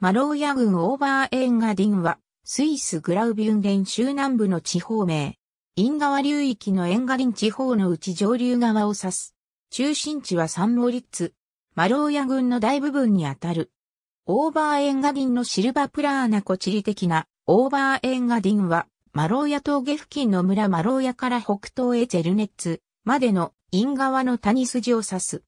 マローヤ郡オーバーエンガディンは、スイスグラウビュンデン州南部の地方名。イン川流域のエンガディン地方のうち上流側を指す。中心地はサンモリッツ。マローヤ郡の大部分にあたる。オーバーエンガディンのシルバプラーナ湖地理的なオーバーエンガディンは、マローヤ峠付近の村マローヤから北東へゼルネッツまでのイン川の谷筋を指す。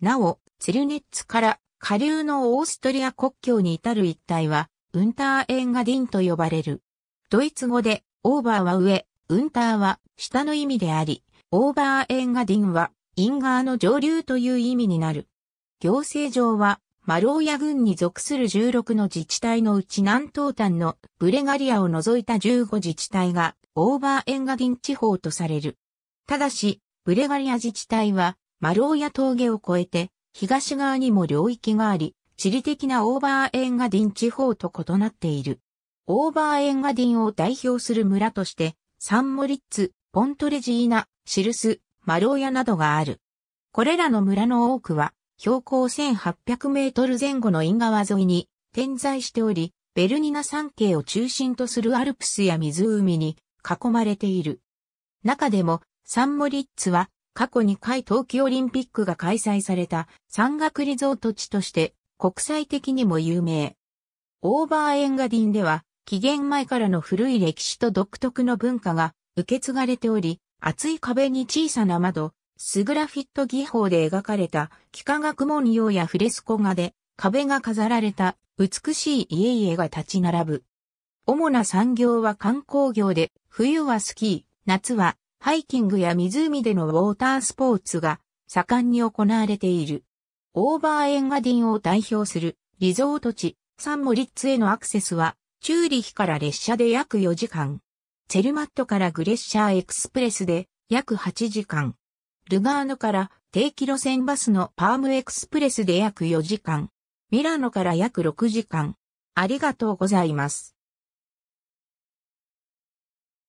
なお、ゼルネッツから下流のオーストリア国境に至る一帯は、ウンターエンガディンと呼ばれる。ドイツ語で、オーバーは上、ウンターは下の意味であり、オーバーエンガディンは、インガーの上流という意味になる。行政上は、マローヤ軍に属する16の自治体のうち南東端のブレガリアを除いた15自治体がオーバーエンガディン地方とされる。ただし、ブレガリア自治体はマローヤ峠を越えて東側にも領域があり、地理的なオーバーエンガディン地方と異なっている。オーバーエンガディンを代表する村として、サンモリッツ、ポントレジーナ、シルス、マローヤなどがある。これらの村の多くは、標高1800メートル前後の因川沿いに点在しており、ベルニナ山系を中心とするアルプスや湖に囲まれている。中でも、サンモリッツは過去2回冬季オリンピックが開催された山岳リゾート地として国際的にも有名。オーバーエンガディンでは紀元前からの古い歴史と独特の文化が受け継がれており、厚い壁に小さな窓、スグラフィット技法で描かれた幾何学文様やフレスコ画で壁が飾られた美しい家々が立ち並ぶ。主な産業は観光業で、冬はスキー、夏はハイキングや湖でのウォータースポーツが盛んに行われている。オーバーエンガディンを代表するリゾート地サンモリッツへのアクセスはチューリヒから列車で約4時間。チェルマットからグレッシャーエクスプレスで約8時間。ルガーノから定期路線バスのパームエクスプレスで約4時間。ミラノから約6時間。ありがとうございます。